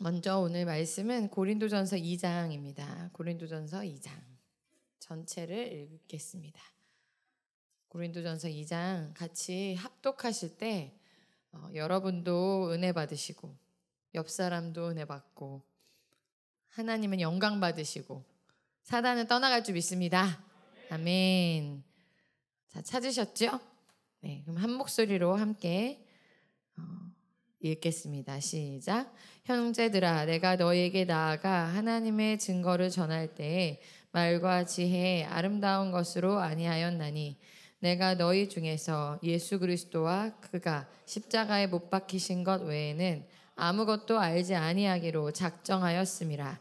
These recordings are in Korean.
먼저 오늘 말씀은 고린도전서 2장입니다. 고린도전서 2장 전체를 읽겠습니다. 고린도전서 2장 같이 합독하실 때 어, 여러분도 은혜 받으시고 옆 사람도 은혜 받고 하나님은 영광 받으시고 사단은 떠나갈 줄 믿습니다. 아멘. 자 찾으셨죠? 네, 그럼 한 목소리로 함께 어, 읽겠습니다. 시작. 형제들아 내가 너희에게 나아가 하나님의 증거를 전할 때에 말과 지혜에 아름다운 것으로 아니하였나니 내가 너희 중에서 예수 그리스도와 그가 십자가에 못 박히신 것 외에는 아무것도 알지 아니하기로 작정하였음이라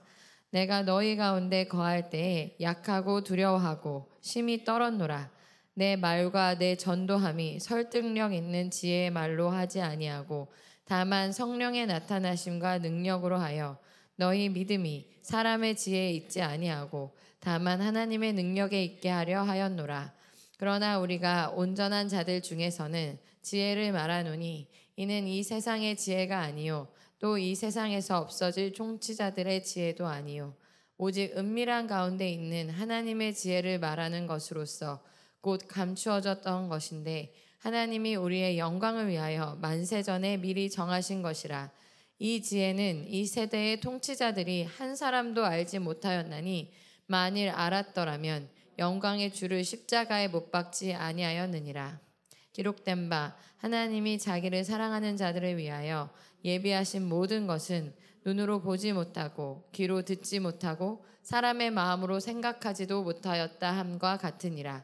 내가 너희 가운데 거할 때에 약하고 두려워하고 심히 떨었노라 내 말과 내 전도함이 설득력 있는 지혜의 말로 하지 아니하고 다만 성령의 나타나심과 능력으로 하여 너희 믿음이 사람의 지혜에 있지 아니하고 다만 하나님의 능력에 있게 하려 하였노라. 그러나 우리가 온전한 자들 중에서는 지혜를 말하노니 이는 이 세상의 지혜가 아니요 또 이 세상에서 없어질 총치자들의 지혜도 아니요 오직 은밀한 가운데 있는 하나님의 지혜를 말하는 것으로서 곧 감추어졌던 것인데 하나님이 우리의 영광을 위하여 만세전에 미리 정하신 것이라. 이 지혜는 이 세대의 통치자들이 한 사람도 알지 못하였나니 만일 알았더라면 영광의 주를 십자가에 못 박지 아니하였느니라. 기록된 바 하나님이 자기를 사랑하는 자들을 위하여 예비하신 모든 것은 눈으로 보지 못하고 귀로 듣지 못하고 사람의 마음으로 생각하지도 못하였다 함과 같으니라.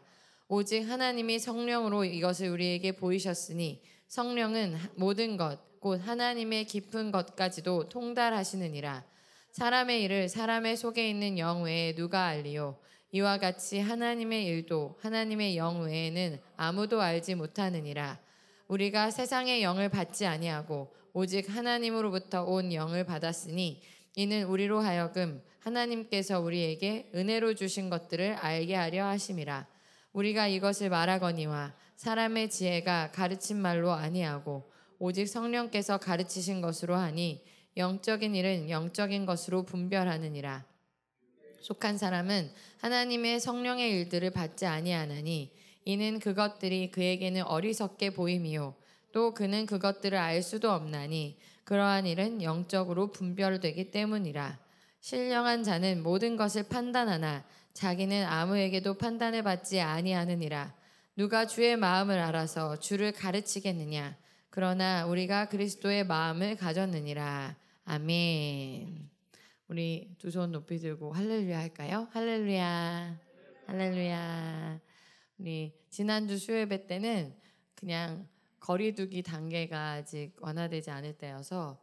오직 하나님이 성령으로 이것을 우리에게 보이셨으니 성령은 모든 것, 곧 하나님의 깊은 것까지도 통달하시느니라. 사람의 일을 사람의 속에 있는 영 외에 누가 알리요? 이와 같이 하나님의 일도 하나님의 영 외에는 아무도 알지 못하느니라. 우리가 세상의 영을 받지 아니하고 오직 하나님으로부터 온 영을 받았으니 이는 우리로 하여금 하나님께서 우리에게 은혜로 주신 것들을 알게 하려 하심이라. 우리가 이것을 말하거니와 사람의 지혜가 가르친 말로 아니하고 오직 성령께서 가르치신 것으로 하니 영적인 일은 영적인 것으로 분별하느니라. 속한 사람은 하나님의 성령의 일들을 받지 아니하나니 이는 그것들이 그에게는 어리석게 보임이요 또 그는 그것들을 알 수도 없나니 그러한 일은 영적으로 분별되기 때문이라. 신령한 자는 모든 것을 판단하나 자기는 아무에게도 판단을 받지 아니하느니라. 누가 주의 마음을 알아서 주를 가르치겠느냐? 그러나 우리가 그리스도의 마음을 가졌느니라. 아멘. 우리 두 손 높이 들고 할렐루야 할까요? 할렐루야. 할렐루야. 우리 지난주 수요예 때는 그냥 거리두기 단계가 아직 완화되지 않을 때여서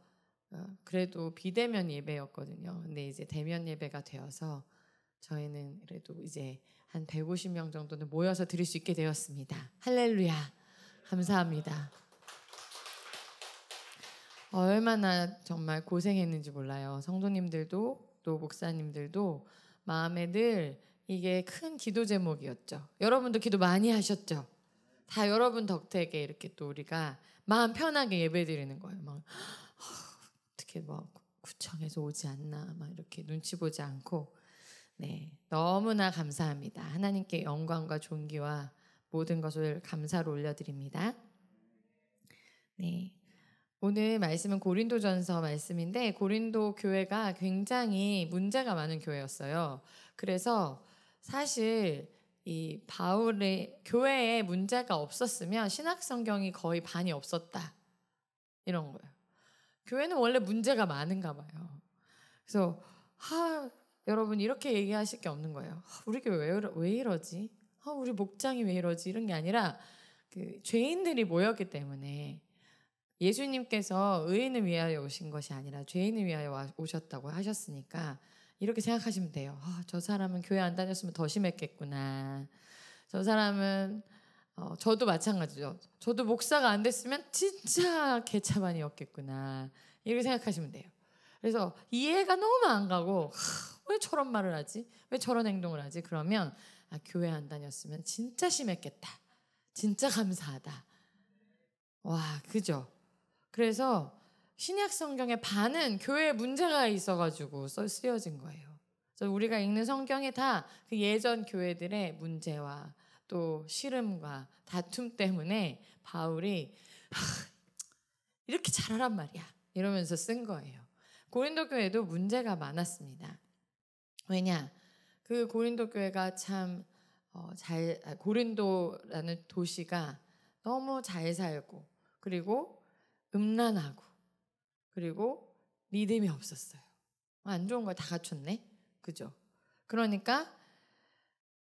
어, 그래도 비대면 예배였거든요. 근데 이제 대면 예배가 되어서 저희는 그래도 이제 한 150명 정도는 모여서 드릴 수 있게 되었습니다. 할렐루야. 감사합니다. 어, 얼마나 정말 고생했는지 몰라요. 성도님들도 또 목사님들도 마음에 늘 이게 큰 기도 제목이었죠. 여러분도 기도 많이 하셨죠. 다 여러분 덕택에 이렇게 또 우리가 마음 편하게 예배 드리는 거예요. 막 이렇게 뭐 구청에서 오지 않나 막 이렇게 눈치 보지 않고 네 너무나 감사합니다. 하나님께 영광과 존귀와 모든 것을 감사로 올려드립니다. 네. 오늘 말씀은 고린도전서 말씀인데 고린도 교회가 굉장히 문제가 많은 교회였어요. 그래서 사실 이 바울의 교회에 문제가 없었으면 신학 성경이 거의 반이 없었다. 이런 거예요. 교회는 원래 문제가 많은가 봐요. 그래서 하 여러분 이렇게 얘기하실 게 없는 거예요. 우리 교회 왜, 왜 이러지? 아, 우리 목장이 왜 이러지? 이런 게 아니라 그 죄인들이 모였기 때문에 예수님께서 의인을 위하여 오신 것이 아니라 죄인을 위하여 오셨다고 하셨으니까 이렇게 생각하시면 돼요. 아, 저 사람은 교회 안 다녔으면 더 심했겠구나. 저 사람은 어, 저도 마찬가지죠. 저도 목사가 안 됐으면 진짜 개차반이었겠구나 이렇게 생각하시면 돼요. 그래서 이해가 너무 안 가고 왜 저런 말을 하지? 왜 저런 행동을 하지? 그러면 아, 교회 안 다녔으면 진짜 심했겠다. 진짜 감사하다. 와, 그죠? 그래서 신약 성경의 반은 교회에 문제가 있어가지고 쓰여진 거예요. 그래서 우리가 읽는 성경에다 그 예전 교회들의 문제와 또 씨름과 다툼 때문에 바울이 이렇게 잘하란 말이야 이러면서 쓴 거예요. 고린도 교회도 문제가 많았습니다. 왜냐 그 고린도 교회가 참잘 어, 아, 고린도라는 도시가 너무 잘 살고 그리고 음란하고 그리고 리듬이 없었어요. 안 좋은 걸 다 갖췄네. 그죠? 그러니까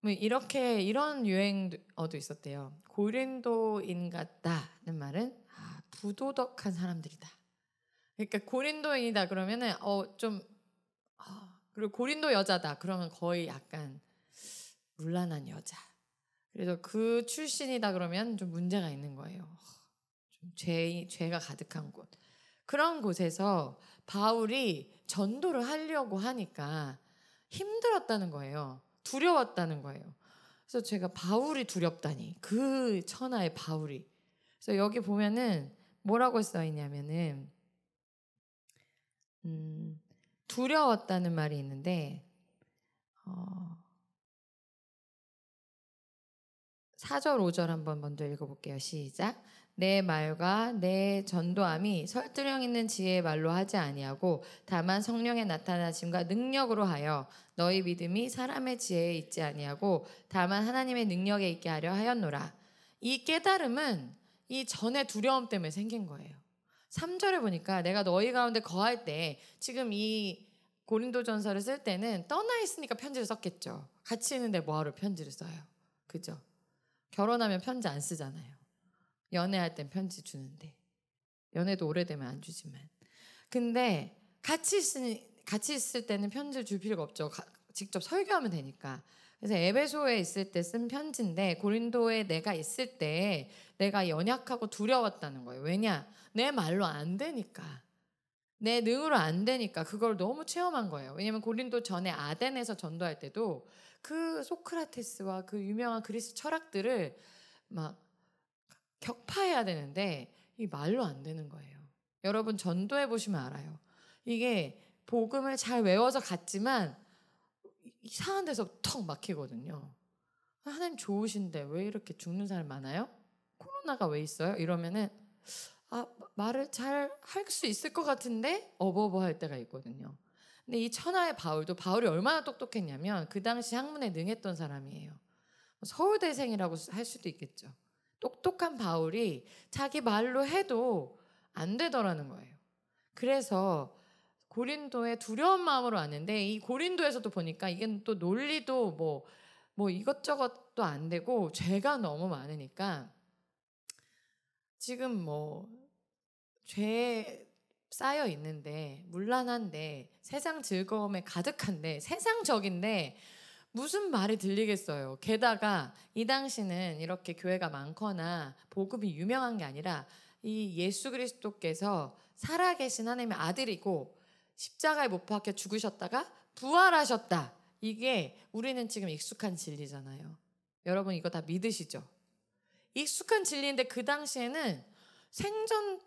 뭐 이렇게 이런 유행어도 있었대요. 고린도인 같다는 말은 아, 부도덕한 사람들이다. 그러니까 고린도인이다 그러면은 어좀 아, 그리고 고린도 여자다 그러면 거의 약간 물란한 여자. 그래서 그 출신이다 그러면 좀 문제가 있는 거예요. 좀 죄, 죄가 가득한 곳. 그런 곳에서 바울이 전도를 하려고 하니까 힘들었다는 거예요. 두려웠다는 거예요. 그래서 제가 바울이 두렵다니 그 천하의 바울이. 그래서 여기 보면은 뭐라고 써 있냐면은 음, 두려웠다는 말이 있는데 어, 4절 5절 한번 먼저 읽어볼게요. 시작. 내 말과 내 전도함이 설두력 있는 지혜의 말로 하지 아니하고 다만 성령의 나타나심과 능력으로 하여 너희 믿음이 사람의 지혜에 있지 아니하고 다만 하나님의 능력에 있게 하려 하였노라. 이 깨달음은 이 전의 두려움 때문에 생긴 거예요. 3절에 보니까 내가 너희 가운데 거할 때 지금 이 고린도 전서를 쓸 때는 떠나 있으니까 편지를 썼겠죠. 같이 있는데 뭐하러 편지를 써요. 그죠? 결혼하면 편지 안 쓰잖아요. 연애할 땐 편지 주는데. 연애도 오래되면 안 주지만. 근데 같이 있으니, 같이 있을 때는 편지를 줄 필요가 없죠. 가, 직접 설교하면 되니까. 그래서 에베소에 있을 때 쓴 편지인데 고린도에 내가 있을 때 내가 연약하고 두려웠다는 거예요. 왜냐? 내 말로 안 되니까. 내 능으로 안 되니까 그걸 너무 체험한 거예요. 왜냐면 고린도 전에 아덴에서 전도할 때도 그 소크라테스와 그 유명한 그리스 철학들을 막 격파해야 되는데 이 말로 안 되는 거예요. 여러분 전도해 보시면 알아요. 이게 복음을 잘 외워서 갔지만 이상한 데서 턱 막히거든요. 하나님 좋으신데 왜 이렇게 죽는 사람 많아요? 코로나가 왜 있어요? 이러면은 아 말을 잘 할 수 있을 것 같은데 어버버 할 때가 있거든요. 근데 이 천하의 바울도 바울이 얼마나 똑똑했냐면 그 당시 학문에 능했던 사람이에요. 서울대생이라고 할 수도 있겠죠. 똑똑한 바울이 자기 말로 해도 안 되더라는 거예요. 그래서 고린도에 두려운 마음으로 왔는데 이 고린도에서도 보니까 이게 또 논리도 뭐, 뭐 이것저것도 안 되고 죄가 너무 많으니까 지금 뭐 죄 쌓여 있는데 문란한데 세상 즐거움에 가득한데 세상적인데 무슨 말이 들리겠어요. 게다가 이 당시는 이렇게 교회가 많거나 복음이 유명한 게 아니라 이 예수 그리스도께서 살아계신 하나님의 아들이고 십자가에 못 박혀 죽으셨다가 부활하셨다. 이게 우리는 지금 익숙한 진리잖아요. 여러분 이거 다 믿으시죠? 익숙한 진리인데 그 당시에는 생전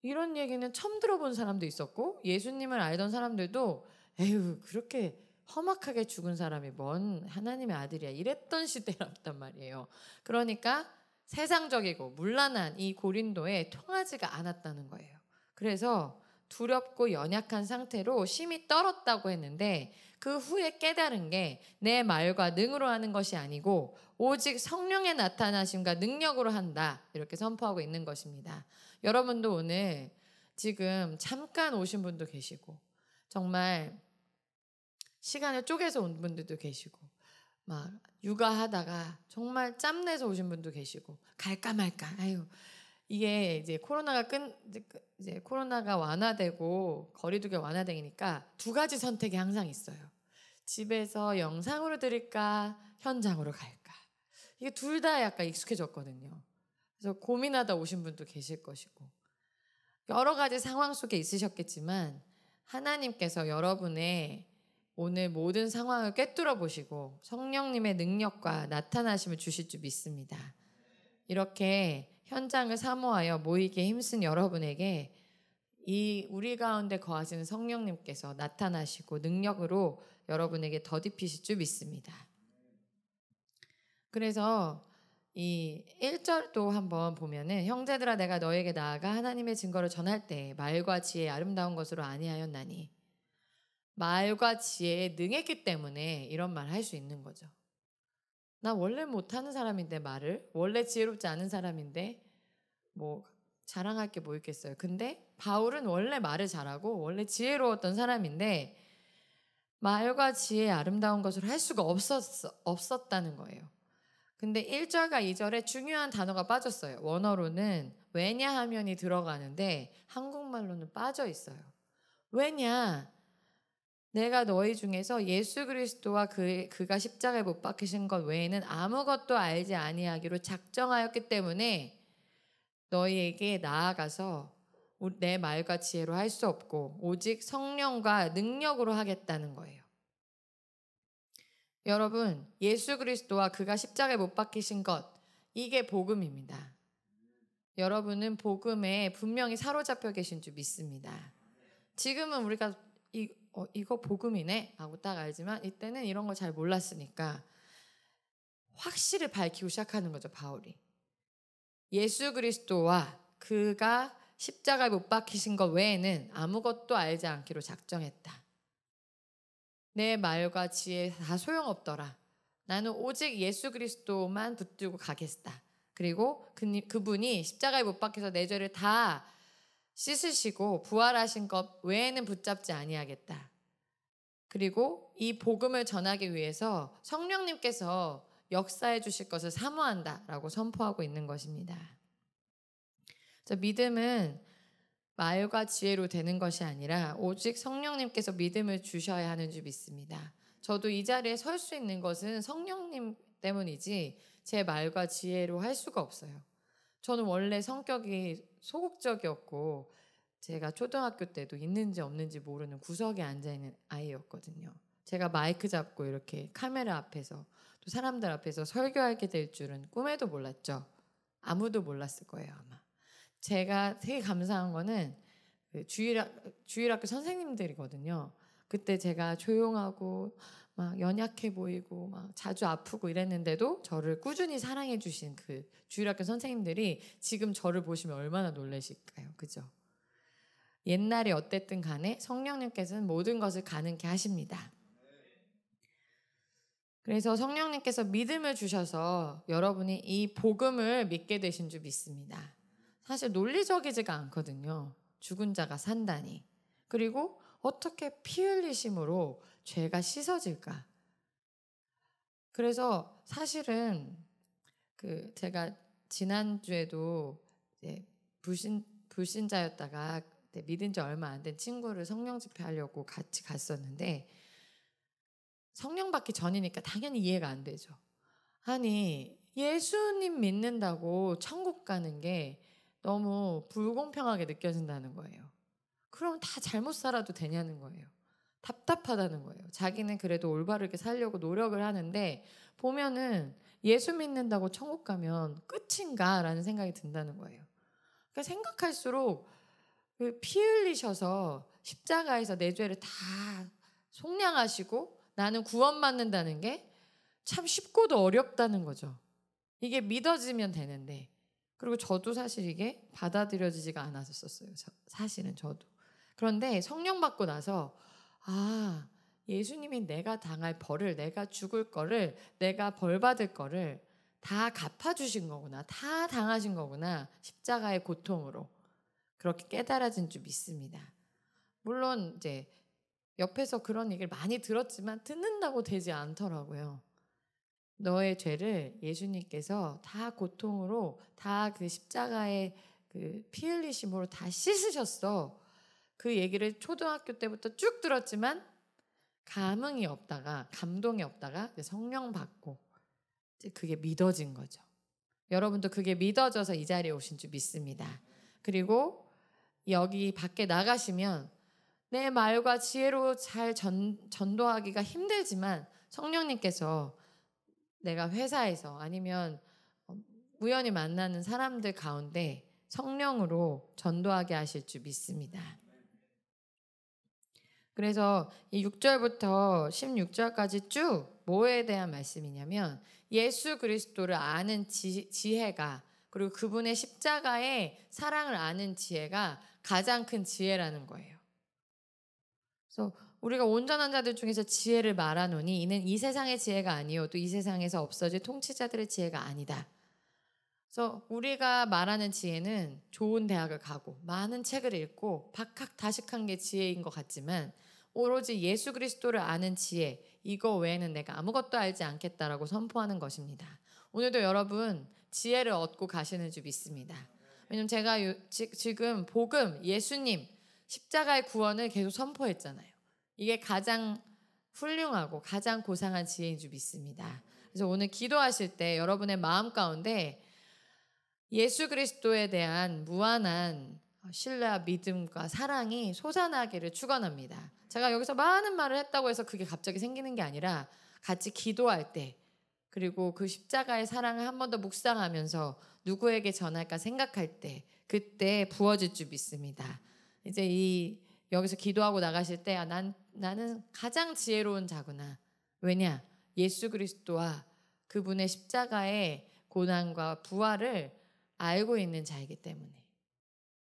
이런 얘기는 처음 들어본 사람도 있었고 예수님을 알던 사람들도 에휴 그렇게 험악하게 죽은 사람이 뭔 하나님의 아들이야 이랬던 시대였단 말이에요. 그러니까 세상적이고 물란한 이 고린도에 통하지가 않았다는 거예요. 그래서 두렵고 연약한 상태로 심이 떨었다고 했는데 그 후에 깨달은 게 내 말과 능으로 하는 것이 아니고 오직 성령의 나타나심과 능력으로 한다. 이렇게 선포하고 있는 것입니다. 여러분도 오늘 지금 잠깐 오신 분도 계시고 정말 시간을 쪼개서 온 분들도 계시고 막 육아하다가 정말 짬내서 오신 분도 계시고 갈까 말까 아유 이게 이제 코로나가 끈 이제 코로나가 완화되고 거리두기 완화되니까 두 가지 선택이 항상 있어요. 집에서 영상으로 들을까 현장으로 갈까 이게 둘 다 약간 익숙해졌거든요. 그래서 고민하다 오신 분도 계실 것이고 여러 가지 상황 속에 있으셨겠지만 하나님께서 여러분의 오늘 모든 상황을 꿰뚫어 보시고 성령님의 능력과 나타나심을 주실 줄 믿습니다. 이렇게 현장을 사모하여 모이게 힘쓴 여러분에게 이 우리 가운데 거하시는 성령님께서 나타나시고 능력으로 여러분에게 더딥히실 줄 믿습니다. 그래서 이 1절도 한번 보면은 형제들아 내가 너에게 나아가 하나님의 증거를 전할 때 말과 지혜 의 아름다운 것으로 아니하였나니 말과 지혜에 능했기 때문에 이런 말 할 수 있는 거죠. 나 원래 못하는 사람인데 말을 원래 지혜롭지 않은 사람인데 뭐 자랑할 게 뭐 있겠어요. 근데 바울은 원래 말을 잘하고 원래 지혜로웠던 사람인데 말과 지혜의 아름다운 것을 할 수가 없었, 없었다는 거예요. 근데 1절과 2절에 중요한 단어가 빠졌어요. 원어로는 왜냐하면이 들어가는데 한국말로는 빠져 있어요. 왜냐 내가 너희 중에서 예수 그리스도와 그, 그가 십자가에 못 박히신 것 외에는 아무것도 알지 아니하기로 작정하였기 때문에 너희에게 나아가서 내 말과 지혜로 할 수 없고 오직 성령과 능력으로 하겠다는 거예요. 여러분, 예수 그리스도와 그가 십자가에 못 박히신 것 이게 복음입니다. 여러분은 복음에 분명히 사로잡혀 계신 줄 믿습니다. 지금은 우리가 이, 어, 이거 복음이네 하고 딱 알지만 이때는 이런 걸 잘 몰랐으니까 확실히 밝히고 시작하는 거죠 바울이 예수 그리스도와 그가 십자가에 못 박히신 것 외에는 아무것도 알지 않기로 작정했다 내 말과 지혜 다 소용없더라 나는 오직 예수 그리스도만 붙들고 가겠다 그리고 그, 그분이 십자가에 못 박혀서 내 죄를 다 씻으시고 부활하신 것 외에는 붙잡지 아니하겠다. 그리고 이 복음을 전하기 위해서 성령님께서 역사해 주실 것을 사모한다라고 선포하고 있는 것입니다. 믿음은 말과 지혜로 되는 것이 아니라 오직 성령님께서 믿음을 주셔야 하는 줄 믿습니다. 저도 이 자리에 설 수 있는 것은 성령님 때문이지 제 말과 지혜로 할 수가 없어요. 저는 원래 성격이 소극적이었고 제가 초등학교 때도 있는지 없는지 모르는 구석에 앉아 있는 아이였거든요. 제가 마이크 잡고 이렇게 카메라 앞에서 또 사람들 앞에서 설교하게 될 줄은 꿈에도 몰랐죠. 아무도 몰랐을 거예요, 아마. 제가 되게 감사한 거는 그 주일 주일학교 선생님들이거든요. 그때 제가 조용하고 막 연약해 보이고 막 자주 아프고 이랬는데도 저를 꾸준히 사랑해 주신 그 주일학교 선생님들이 지금 저를 보시면 얼마나 놀라실까요? 그죠? 옛날에 어땠든 간에 성령님께서는 모든 것을 가능케 하십니다. 그래서 성령님께서 믿음을 주셔서 여러분이 이 복음을 믿게 되신 줄 믿습니다. 사실 논리적이지가 않거든요. 죽은 자가 산다니. 그리고 어떻게 피 흘리심으로 죄가 씻어질까? 그래서 사실은 그 제가 지난주에도 불신 불신자였다가 믿은 지 얼마 안 된 친구를 성령 집회하려고 같이 갔었는데 성령 받기 전이니까 당연히 이해가 안 되죠. 아니 예수님 믿는다고 천국 가는 게 너무 불공평하게 느껴진다는 거예요. 그럼 다 잘못 살아도 되냐는 거예요. 답답하다는 거예요. 자기는 그래도 올바르게 살려고 노력을 하는데 보면은 예수 믿는다고 천국 가면 끝인가라는 생각이 든다는 거예요. 그러니까 생각할수록 그 피 흘리셔서 십자가에서 내 죄를 다 속량하시고 나는 구원받는다는 게 참 쉽고도 어렵다는 거죠. 이게 믿어지면 되는데 그리고 저도 사실 이게 받아들여지지가 않았었어요. 사실은 저도. 그런데 성령 받고 나서 아, 예수님이 내가 당할 벌을, 내가 죽을 거를, 내가 벌 받을 거를 다 갚아주신 거구나. 다 당하신 거구나. 십자가의 고통으로. 그렇게 깨달아진 줄 믿습니다. 물론, 이제, 옆에서 그런 얘기를 많이 들었지만 듣는다고 되지 않더라고요. 너의 죄를 예수님께서 다 고통으로, 다 그 십자가의 그피 흘리심으로 다 씻으셨어. 그 얘기를 초등학교 때부터 쭉 들었지만 감흥이 없다가 감동이 없다가 성령 받고 그게 믿어진 거죠. 여러분도 그게 믿어져서 이 자리에 오신 줄 믿습니다. 그리고 여기 밖에 나가시면 내 말과 지혜로 잘 전, 전도하기가 힘들지만 성령님께서 내가 회사에서 아니면 우연히 만나는 사람들 가운데 성령으로 전도하게 하실 줄 믿습니다. 그래서 이 6절부터 16절까지 쭉 뭐에 대한 말씀이냐면 예수 그리스도를 아는 지, 혜가 그리고 그분의 십자가의 사랑을 아는 지혜가 가장 큰 지혜라는 거예요. 그래서 우리가 온전한 자들 중에서 지혜를 말하노니 이는 이 세상의 지혜가 아니요 또 이 세상에서 없어질 통치자들의 지혜가 아니다. 그래서 우리가 말하는 지혜는 좋은 대학을 가고 많은 책을 읽고 박학다식한 게 지혜인 것 같지만 오로지 예수 그리스도를 아는 지혜, 이거 외에는 내가 아무것도 알지 않겠다라고 선포하는 것입니다. 오늘도 여러분 지혜를 얻고 가시는 줄 믿습니다. 왜냐면 제가 지금 복음, 예수님, 십자가의 구원을 계속 선포했잖아요. 이게 가장 훌륭하고 가장 고상한 지혜인 줄 믿습니다. 그래서 오늘 기도하실 때 여러분의 마음 가운데 예수 그리스도에 대한 무한한 어, 신뢰와 믿음과 사랑이 솟아나기를 축원합니다. 제가 여기서 많은 말을 했다고 해서 그게 갑자기 생기는 게 아니라 같이 기도할 때 그리고 그 십자가의 사랑을 한 번 더 묵상하면서 누구에게 전할까 생각할 때 그때 부어질 줄 믿습니다. 이제 이 여기서 기도하고 나가실 때 아, 나는 가장 지혜로운 자구나. 왜냐? 예수 그리스도와 그분의 십자가의 고난과 부활을 알고 있는 자이기 때문에.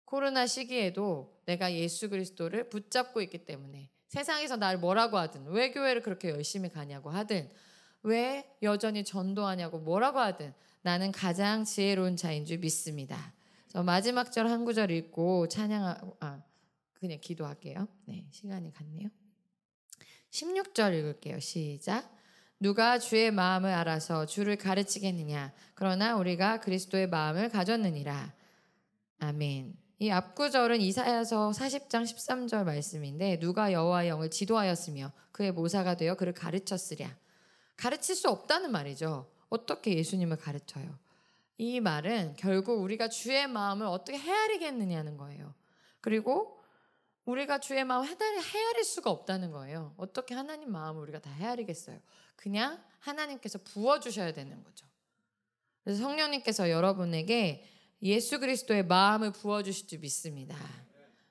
코로나 시기에도 내가 예수 그리스도를 붙잡고 있기 때문에 세상에서 날 뭐라고 하든 왜 교회를 그렇게 열심히 가냐고 하든 왜 여전히 전도하냐고 뭐라고 하든 나는 가장 지혜로운 자인 줄 믿습니다. 저 마지막 절 한 구절 읽고 찬양하고 아 그냥 기도할게요. 네, 시간이 갔네요. 16절 읽을게요. 시작. 누가 주의 마음을 알아서 주를 가르치겠느냐? 그러나 우리가 그리스도의 마음을 가졌느니라. 아멘. 이 앞구절은 이사야서 40장 13절 말씀인데 누가 여호와의 영을 지도하였으며 그의 모사가 되어 그를 가르쳤으랴. 가르칠 수 없다는 말이죠. 어떻게 예수님을 가르쳐요? 이 말은 결국 우리가 주의 마음을 어떻게 헤아리겠느냐는 거예요. 그리고 우리가 주의 마음 헤아릴, 헤아릴 수가 없다는 거예요. 어떻게 하나님 마음을 우리가 다 헤아리겠어요? 그냥 하나님께서 부어주셔야 되는 거죠. 그래서 성령님께서 여러분에게 예수 그리스도의 마음을 부어주실 줄 믿습니다.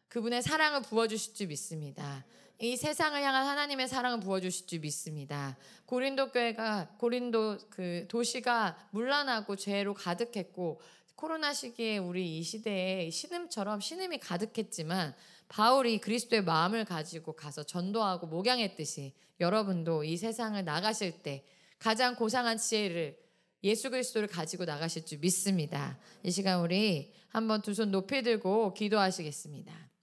그분의 사랑을 부어주실 줄 믿습니다. 이 세상을 향한 하나님의 사랑을 부어주실 줄 믿습니다. 고린도 교회가 고린도 그 도시가 문란하고 죄로 가득했고 코로나 시기에 우리 이 시대에 신음처럼 신음이 가득했지만 바울이 그리스도의 마음을 가지고 가서 전도하고 목양했듯이 여러분도 이 세상을 나가실 때 가장 고상한 지혜를 예수 그리스도를 가지고 나가실 줄 믿습니다. 이 시간 우리 한번 두 손 높이 들고 기도하시겠습니다.